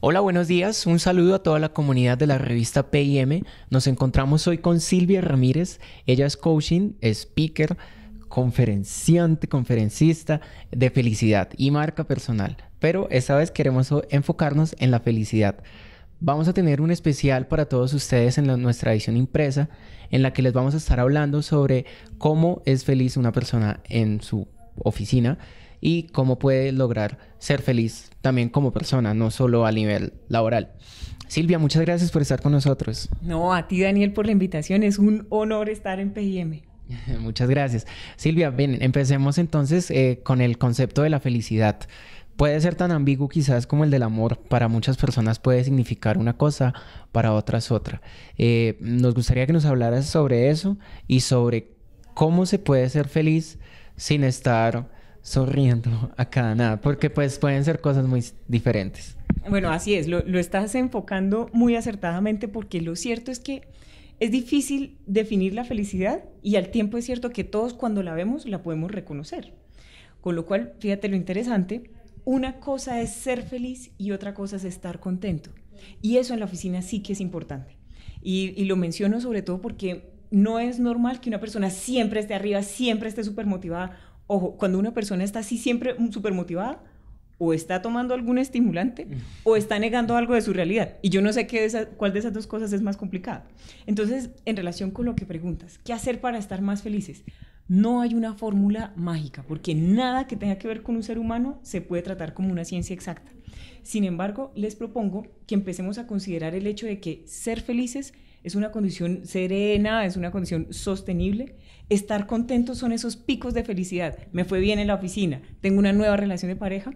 Hola, buenos días. Un saludo a toda la comunidad de la revista PIM. Nos encontramos hoy con Silvia Ramírez. Ella es coaching, speaker, conferenciante, conferencista de felicidad y marca personal. Pero esta vez queremos enfocarnos en la felicidad. Vamos a tener un especial para todos ustedes en nuestra edición impresa en la que les vamos a estar hablando sobre cómo es feliz una persona en su oficina, y cómo puede lograr ser feliz también como persona, no solo a nivel laboral. Silvia, muchas gracias por estar con nosotros. No, a ti Daniel por la invitación, es un honor estar en PIM. Muchas gracias. Silvia, bien, empecemos entonces eh, con el concepto de la felicidad. Puede ser tan ambiguo quizás como el del amor. Para muchas personas puede significar una cosa, para otras otra. Eh, nos gustaría que nos hablaras sobre eso y sobre cómo se puede ser feliz sin estar sonriendo a cada nada, porque pues pueden ser cosas muy diferentes. Bueno, así es, lo, estás enfocando muy acertadamente porque lo cierto es que es difícil definir la felicidad y al tiempo es cierto que todos cuando la vemos la podemos reconocer. Con lo cual, fíjate lo interesante, una cosa es ser feliz y otra cosa es estar contento. Y eso en la oficina sí que es importante. Y, y lo menciono sobre todo porque no es normal que una persona siempre esté arriba, siempre esté súper motivada Ojo, cuando una persona está así siempre mm, súper motivada, o está tomando algún estimulante o está negando algo de su realidad. Y yo no sé qué cuál de esas dos cosas es más complicada. Entonces, en relación con lo que preguntas, ¿qué hacer para estar más felices? No hay una fórmula mágica, porque nada que tenga que ver con un ser humano se puede tratar como una ciencia exacta. Sin embargo, les propongo que empecemos a considerar el hecho de que ser felices es una condición serena, es una condición sostenible. Estar contentos son esos picos de felicidad. Me fue bien en la oficina, tengo una nueva relación de pareja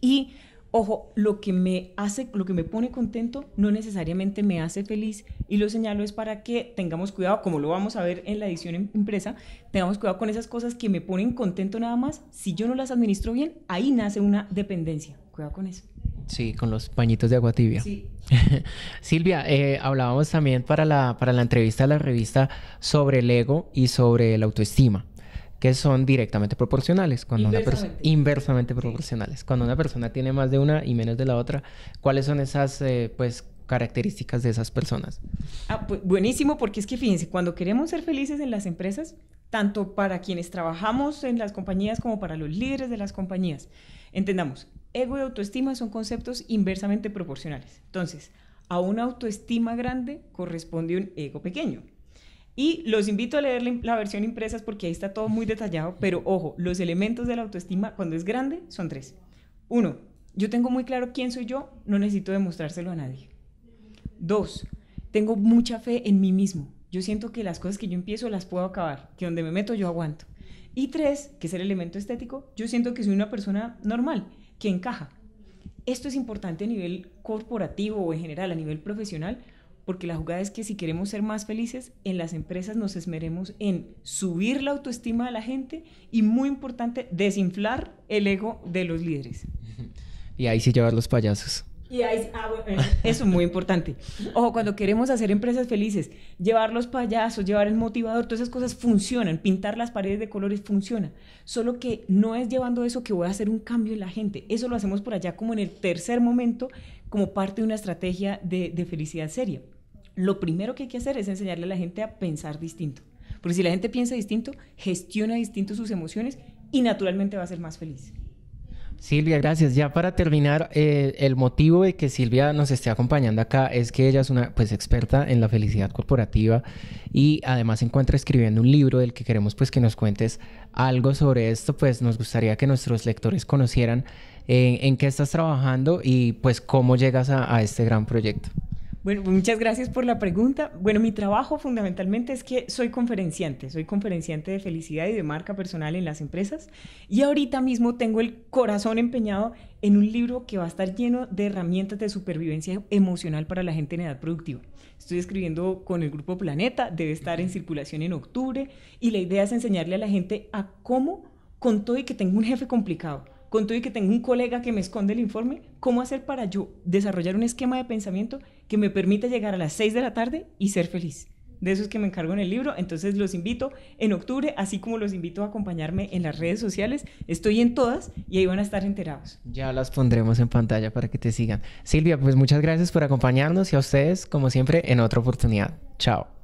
y ojo, lo que me hace, lo que me pone contento no necesariamente me hace feliz y lo señalo es para que tengamos cuidado, como lo vamos a ver en la edición em, impresa, tengamos cuidado con esas cosas que me ponen contento nada más, si yo no las administro bien, ahí nace una dependencia. Cuidado con eso. Sí, con los pañitos de agua tibia. Silvia, eh, hablábamos también para la, para la entrevista de la revista sobre el ego y sobre la autoestima que son directamente proporcionales, cuando inversamente. una proporcionales. Cuando una persona tiene más de una y menos de la otra, ¿cuáles son esas eh, pues características de esas personas? Ah, buenísimo, porque es que fíjense, cuando queremos ser felices en las empresas, tanto para quienes trabajamos en las compañías como para los líderes de las compañías, entendamos, ego y autoestima son conceptos inversamente proporcionales. Entonces, a una autoestima grande corresponde un ego pequeño. Y los invito a leer la, versión impresa porque ahí está todo muy detallado, pero ojo, los elementos de la autoestima cuando es grande son tres. Uno, yo tengo muy claro quién soy yo, no necesito demostrárselo a nadie. Dos, tengo mucha fe en mí mismo. Yo siento que las cosas que yo empiezo las puedo acabar, que donde me meto yo aguanto. Y tres, que es el elemento estético, yo siento que soy una persona normal que encaja. Esto es importante a nivel corporativo o en general, a nivel profesional, porque la jugada es que si queremos ser más felices, en las empresas nos esmeremos en subir la autoestima de la gente y, muy importante, desinflar el ego de los líderes. Y ahí sí llevar los payasos. Y ah, Eso es muy importante. Ojo, cuando queremos hacer empresas felices, llevar los payasos, llevar el motivador, todas esas cosas funcionan. Pintar las paredes de colores funciona. Solo que no es llevando eso que voy a hacer un cambio en la gente. Eso lo hacemos por allá como en el tercer momento, como parte de una estrategia de, de felicidad seria. Lo primero que hay que hacer es enseñarle a la gente a pensar distinto. Porque si la gente piensa distinto, gestiona distinto sus emociones y naturalmente va a ser más feliz. Silvia, gracias. Ya para terminar, eh, el motivo de que Silvia nos esté acompañando acá es que ella es una pues experta en la felicidad corporativa y además se encuentra escribiendo un libro del que queremos pues que nos cuentes algo sobre esto, pues nos gustaría que nuestros lectores conocieran eh, en, qué estás trabajando y pues cómo llegas a este gran proyecto. Bueno, muchas gracias por la pregunta. Bueno, mi trabajo fundamentalmente es que soy conferenciante, soy conferenciante de felicidad y de marca personal en las empresas y ahorita mismo tengo el corazón empeñado en un libro que va a estar lleno de herramientas de supervivencia emocional para la gente en edad productiva. Estoy escribiendo con el grupo Planeta, debe estar en circulación en octubre y la idea es enseñarle a la gente a cómo, con todo y que tengo un jefe complicado, con todo y que tengo un colega que me esconde el informe, ¿cómo hacer para yo desarrollar un esquema de pensamiento que me permita llegar a las 6 de la tarde y ser feliz? De eso es que me encargo en el libro, entonces los invito en octubre, así como los invito a acompañarme en las redes sociales, estoy en todas y ahí van a estar enterados. Ya las pondremos en pantalla para que te sigan. Silvia, pues muchas gracias por acompañarnos y a ustedes, como siempre, en otra oportunidad. Chao.